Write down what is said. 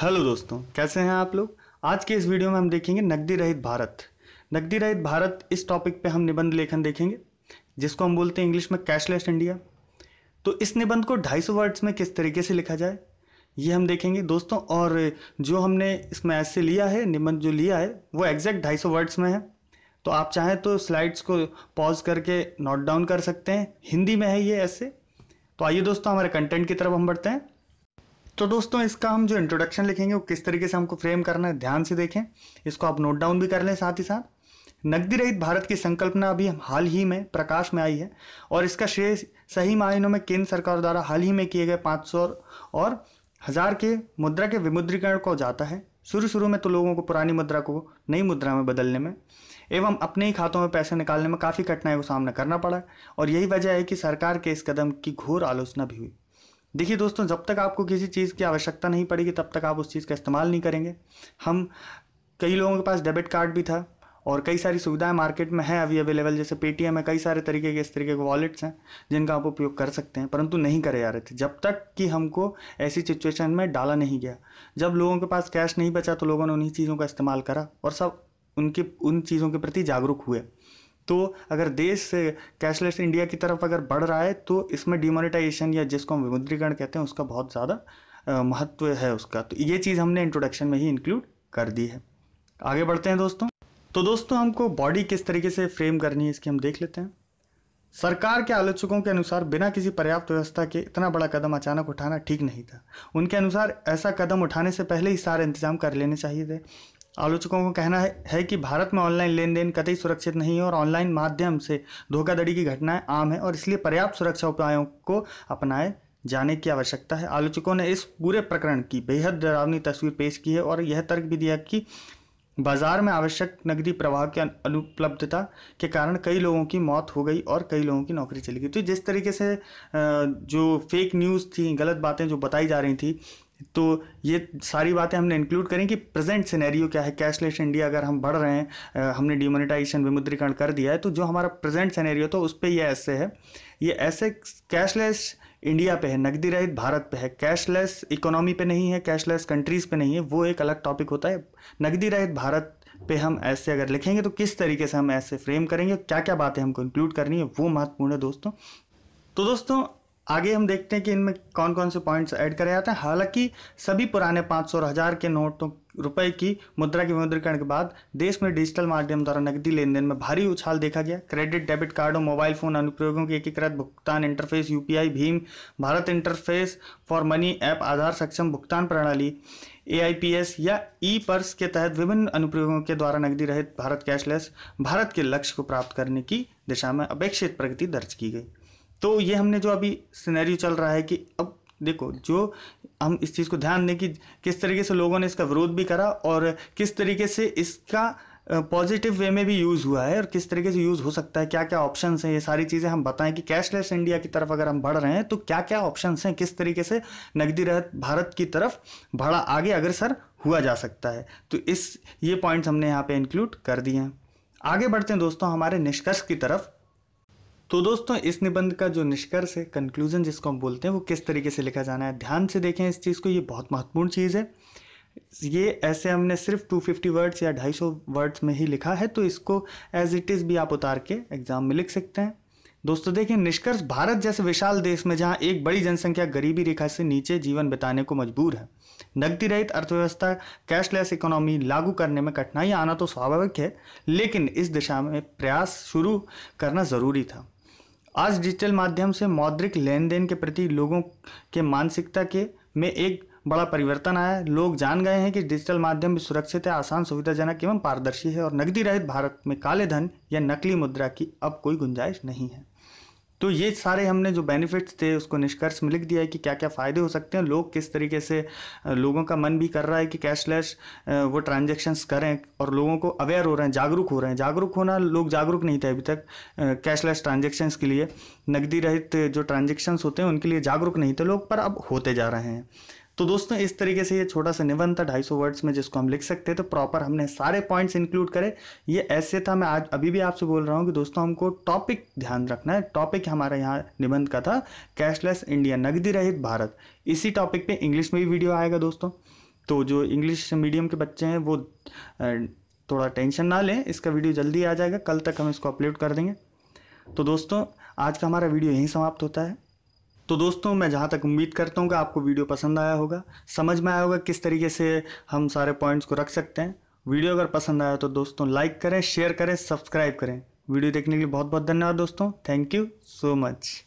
hello दोस्तों कैसे हैं आप लोग आज के इस वीडियो में हम देखेंगे नकदी रहित भारत नकदी रहित भारत इस टॉपिक पे हम निबंध लेखन देखेंगे जिसको हम बोलते हैं इंग्लिश में कैशलेस इंडिया तो इस निबंध को 250 वर्ड्स में किस तरीके से लिखा जाए ये हम देखेंगे दोस्तों और जो हमने इसमें ऐसे लिया है निबंध जो लिया है वो एग्जैक्ट ढाई वर्ड्स में है तो आप चाहें तो स्लाइड्स को पॉज करके नोट डाउन कर सकते हैं हिंदी में है ये ऐसे तो आइए दोस्तों हमारे कंटेंट की तरफ हम बढ़ते हैं तो दोस्तों इसका हम जो इंट्रोडक्शन लिखेंगे वो किस तरीके से हमको फ्रेम करना है ध्यान से देखें इसको आप नोट डाउन भी कर लें साथ ही साथ नकदी रहित भारत की संकल्पना अभी हाल ही में प्रकाश में आई है और इसका श्रेय सही मायनों में केंद्र सरकार द्वारा हाल ही में किए गए पाँच और हजार के मुद्रा के विमुद्रीकरण को जाता है शुरू शुरू में तो लोगों को पुरानी मुद्रा को नई मुद्रा में बदलने में एवं अपने ही खातों में पैसे निकालने में काफ़ी कठिनाइयों का सामना करना पड़ा और यही वजह है कि सरकार के इस कदम की घोर आलोचना भी हुई देखिए दोस्तों जब तक आपको किसी चीज़ की आवश्यकता नहीं पड़ेगी तब तक आप उस चीज़ का इस्तेमाल नहीं करेंगे हम कई लोगों के पास डेबिट कार्ड भी था और कई सारी सुविधाएं मार्केट में है अभी अवेलेबल जैसे पेटीएम है कई सारे तरीके के इस तरीके के वॉलेट्स हैं जिनका आप उपयोग कर सकते हैं परंतु नहीं करे जा रहे थे जब तक कि हमको ऐसी सिचुएशन में डाला नहीं गया जब लोगों के पास कैश नहीं बचा तो लोगों ने उन्हीं चीज़ों का इस्तेमाल करा और सब उनके उन चीज़ों के प्रति जागरूक हुए तो अगर देश कैशलेस इंडिया की तरफ अगर बढ़ रहा है तो इसमें डिमोनेटाइजेशन या जिसको हम विमुद्रीकरण कहते हैं उसका बहुत ज़्यादा महत्व है उसका तो ये चीज़ हमने इंट्रोडक्शन में ही इंक्लूड कर दी है आगे बढ़ते हैं दोस्तों तो दोस्तों हमको बॉडी किस तरीके से फ्रेम करनी है इसकी हम देख लेते हैं सरकार के आलोचकों के अनुसार बिना किसी पर्याप्त व्यवस्था के इतना बड़ा कदम अचानक उठाना ठीक नहीं था उनके अनुसार ऐसा कदम उठाने से पहले ही सारे इंतजाम कर लेने चाहिए थे आलोचकों का कहना है कि भारत में ऑनलाइन लेन देन कतई सुरक्षित नहीं है और ऑनलाइन माध्यम से धोखाधड़ी की घटनाएं आम है और इसलिए पर्याप्त सुरक्षा उपायों को अपनाए जाने की आवश्यकता है आलोचकों ने इस पूरे प्रकरण की बेहद डरावनी तस्वीर पेश की है और यह तर्क भी दिया कि बाजार में आवश्यक नकदी प्रवाह की अनुपलब्धता के कारण कई लोगों की मौत हो गई और कई लोगों की नौकरी चली गई तो जिस तरीके से जो फेक न्यूज़ थी गलत बातें जो बताई जा रही थी तो ये सारी बातें हमने इंक्लूड करें कि प्रेजेंट सिनेरियो क्या है कैशलेस इंडिया अगर हम बढ़ रहे हैं हमने डिमोनिटाइजेशन विमुद्रीकरण कर दिया है तो जो हमारा प्रेजेंट सिनेरियो तो उस पर यह ऐसे है ये ऐसे कैशलेस इंडिया पे है नकदी रहित भारत पे है कैशलेस इकोनॉमी पे नहीं है कैशलेस कंट्रीज़ पे नहीं है वो एक अलग टॉपिक होता है नकदी रहित भारत पे हम ऐसे अगर लिखेंगे तो किस तरीके से हम ऐसे फ्रेम करेंगे क्या क्या बातें हमको इंक्लूड करनी है वो महत्वपूर्ण है दोस्तों तो दोस्तों आगे हम देखते हैं कि इनमें कौन कौन से पॉइंट्स ऐड करे जाते हैं हालांकि सभी पुराने 500 और हज़ार के नोटों रुपए की मुद्रा के विमुद्रीकरण के बाद देश में डिजिटल माध्यम द्वारा नकदी लेन देन में भारी उछाल देखा गया क्रेडिट डेबिट कार्डों मोबाइल फोन अनुप्रयोगों के एकीकृत भुगतान इंटरफेस यूपीआई भीम Bharat interface for money app Aadhaar सक्षम भुगतान प्रणाली ए या ई पर्स के तहत विभिन्न अनुप्रयोगों के द्वारा नकदी रहित भारत कैशलेस भारत के लक्ष्य को प्राप्त करने की दिशा में अपेक्षित प्रगति दर्ज की गई तो ये हमने जो अभी सिनेरियो चल रहा है कि अब देखो जो हम इस चीज़ को ध्यान दें कि किस तरीके से लोगों ने इसका विरोध भी करा और किस तरीके से इसका पॉजिटिव वे में भी यूज़ हुआ है और किस तरीके से यूज़ हो सकता है क्या क्या ऑप्शन हैं ये सारी चीज़ें हम बताएं कि कैशलेस इंडिया की तरफ अगर हम बढ़ रहे हैं तो क्या क्या ऑप्शन हैं किस तरीके से नकदी रहत भारत की तरफ बढ़ा आगे अग्रसर हुआ जा सकता है तो इस ये पॉइंट्स हमने यहाँ पे इंक्लूड कर दिए हैं आगे बढ़ते हैं दोस्तों हमारे निष्कर्ष की तरफ तो दोस्तों इस निबंध का जो निष्कर्ष है कंक्लूजन जिसको हम बोलते हैं वो किस तरीके से लिखा जाना है ध्यान से देखें इस चीज़ को ये बहुत महत्वपूर्ण चीज़ है ये ऐसे हमने सिर्फ 250 वर्ड्स या 250 वर्ड्स में ही लिखा है तो इसको एज इट इज़ भी आप उतार के एग्जाम में लिख सकते हैं दोस्तों देखिए निष्कर्ष भारत जैसे विशाल देश में जहाँ एक बड़ी जनसंख्या गरीबी रेखा से नीचे जीवन बिताने को मजबूर है नकदी रहित अर्थव्यवस्था कैशलेस इकोनॉमी लागू करने में कठिनाई आना तो स्वाभाविक है लेकिन इस दिशा में प्रयास शुरू करना ज़रूरी था आज डिजिटल माध्यम से मौद्रिक लेन देन के प्रति लोगों के मानसिकता के में एक बड़ा परिवर्तन आया है लोग जान गए हैं कि डिजिटल माध्यम भी सुरक्षित है आसान सुविधाजनक एवं पारदर्शी है और नकदी रहित भारत में काले धन या नकली मुद्रा की अब कोई गुंजाइश नहीं है तो ये सारे हमने जो बेनिफिट्स थे उसको निष्कर्ष में लिख दिया है कि क्या क्या फ़ायदे हो सकते हैं लोग किस तरीके से लोगों का मन भी कर रहा है कि कैशलेस वो ट्रांजेक्शन्स करें और लोगों को अवेयर हो रहे हैं जागरूक हो रहे हैं जागरूक होना लोग जागरूक नहीं थे अभी तक कैशलेस ट्रांजेक्शन्स के लिए नकदी रहित जो ट्रांजेक्शन्स होते हैं उनके लिए जागरूक नहीं थे लोग पर अब होते जा रहे हैं तो दोस्तों इस तरीके से ये छोटा सा निबंध था ढाई वर्ड्स में जिसको हम लिख सकते हैं तो प्रॉपर हमने सारे पॉइंट्स इंक्लूड करे ये ऐसे था मैं आज अभी भी आपसे बोल रहा हूँ कि दोस्तों हमको टॉपिक ध्यान रखना है टॉपिक हमारा यहाँ निबंध का था कैशलेस इंडिया नगदी रहित भारत इसी टॉपिक पर इंग्लिश में भी वीडियो आएगा दोस्तों तो जो इंग्लिश मीडियम के बच्चे हैं वो थोड़ा टेंशन ना लें इसका वीडियो जल्दी आ जाएगा कल तक हम इसको अपलोड कर देंगे तो दोस्तों आज का हमारा वीडियो यहीं समाप्त होता है तो दोस्तों मैं जहाँ तक उम्मीद करता हूँ कि आपको वीडियो पसंद आया होगा समझ में आया होगा किस तरीके से हम सारे पॉइंट्स को रख सकते हैं वीडियो अगर पसंद आया तो दोस्तों लाइक करें शेयर करें सब्सक्राइब करें वीडियो देखने के लिए बहुत बहुत धन्यवाद दोस्तों थैंक यू सो मच